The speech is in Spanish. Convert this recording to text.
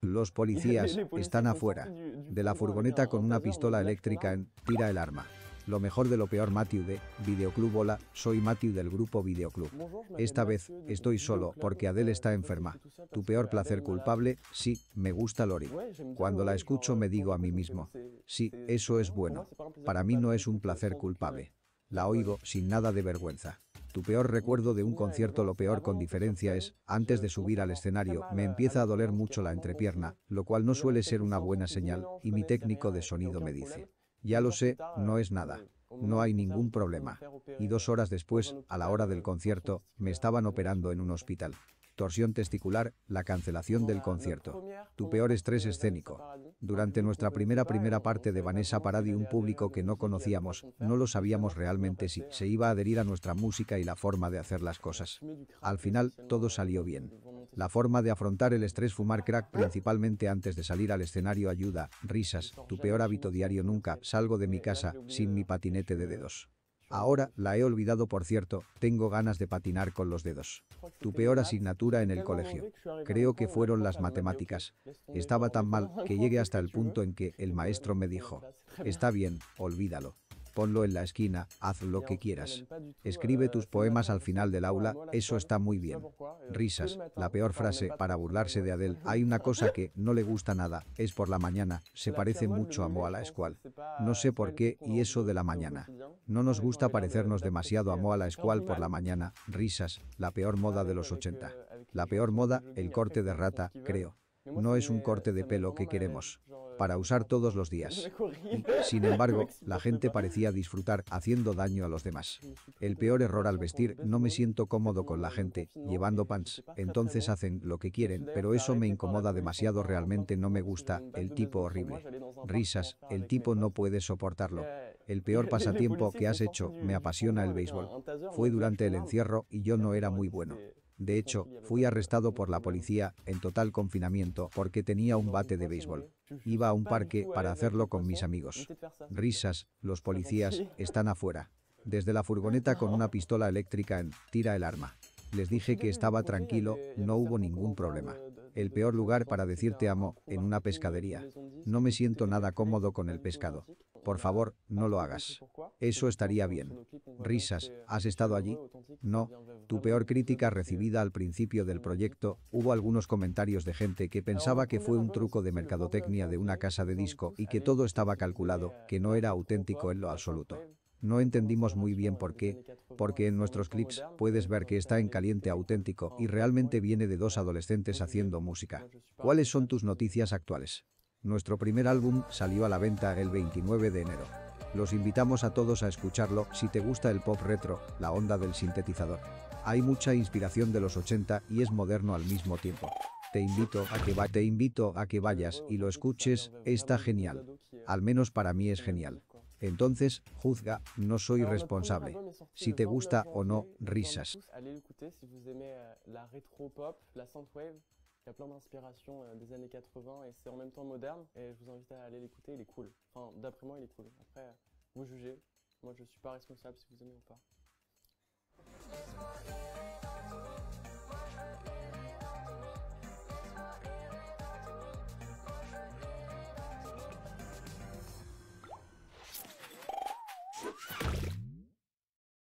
Los policías están afuera de la furgoneta con una pistola eléctrica en Tira el arma. Lo mejor de lo peor Matthew de Videoclub Hola, soy Matthew del grupo Videoclub. Esta vez, estoy solo porque Adele está enferma. Tu peor placer culpable, sí, me gusta Lori. Pues, cuando la escucho me digo a mí mismo, sí, eso es bueno. Para mí no es un placer culpable. Pues, la oigo pues, sin nada de vergüenza. Tu peor recuerdo de un concierto lo peor con diferencia es, antes de subir al escenario, me empieza a doler mucho la entrepierna, lo cual no suele ser una buena señal, y mi técnico de sonido me dice. Ya lo sé, no es nada. No hay ningún problema. Y dos horas después, a la hora del concierto, me estaban operando en un hospital torsión testicular, la cancelación del concierto. Tu peor estrés escénico. Durante nuestra primera primera parte de Vanessa Paradis, un público que no conocíamos, no lo sabíamos realmente si se iba a adherir a nuestra música y la forma de hacer las cosas. Al final, todo salió bien. La forma de afrontar el estrés fumar crack principalmente antes de salir al escenario ayuda, risas, tu peor hábito diario nunca, salgo de mi casa, sin mi patinete de dedos. Ahora, la he olvidado por cierto, tengo ganas de patinar con los dedos. Tu peor asignatura en el colegio. Creo que fueron las matemáticas. Estaba tan mal que llegué hasta el punto en que el maestro me dijo, está bien, olvídalo. Ponlo en la esquina, haz lo que quieras. Escribe tus poemas al final del aula, eso está muy bien. Risas, la peor frase para burlarse de Adel, Hay una cosa que no le gusta nada, es por la mañana, se parece mucho a la Escual. No sé por qué y eso de la mañana. No nos gusta parecernos demasiado a Moa la Escual por la mañana, risas, la peor moda de los 80. La peor moda, el corte de rata, creo. No es un corte de pelo que queremos para usar todos los días. Sin embargo, la gente parecía disfrutar haciendo daño a los demás. El peor error al vestir, no me siento cómodo con la gente, llevando pants, entonces hacen lo que quieren, pero eso me incomoda demasiado realmente no me gusta, el tipo horrible. Risas, el tipo no puede soportarlo. El peor pasatiempo que has hecho, me apasiona el béisbol. Fue durante el encierro y yo no era muy bueno. De hecho, fui arrestado por la policía, en total confinamiento, porque tenía un bate de béisbol. Iba a un parque para hacerlo con mis amigos. Risas, los policías, están afuera. Desde la furgoneta con una pistola eléctrica en, tira el arma. Les dije que estaba tranquilo, no hubo ningún problema. El peor lugar para decirte amo, en una pescadería. No me siento nada cómodo con el pescado. Por favor, no lo hagas. Eso estaría bien. Risas, ¿has estado allí? No. Tu peor crítica recibida al principio del proyecto, hubo algunos comentarios de gente que pensaba que fue un truco de mercadotecnia de una casa de disco y que todo estaba calculado, que no era auténtico en lo absoluto. No entendimos muy bien por qué, porque en nuestros clips puedes ver que está en caliente auténtico y realmente viene de dos adolescentes haciendo música. ¿Cuáles son tus noticias actuales? Nuestro primer álbum salió a la venta el 29 de enero. Los invitamos a todos a escucharlo si te gusta el pop retro, la onda del sintetizador. Hay mucha inspiración de los 80 y es moderno al mismo tiempo. Te invito a que, te invito a que vayas y lo escuches, está genial. Al menos para mí es genial. Entonces, juzga, no soy responsable. Si te gusta o no, risas. Il y a plein d'inspirations euh, des années 80 et c'est en même temps moderne et je vous invite à aller l'écouter, il est cool. Enfin, d'après moi, il est cool. Après, euh, vous jugez. Moi, je suis pas responsable si vous aimez ou pas.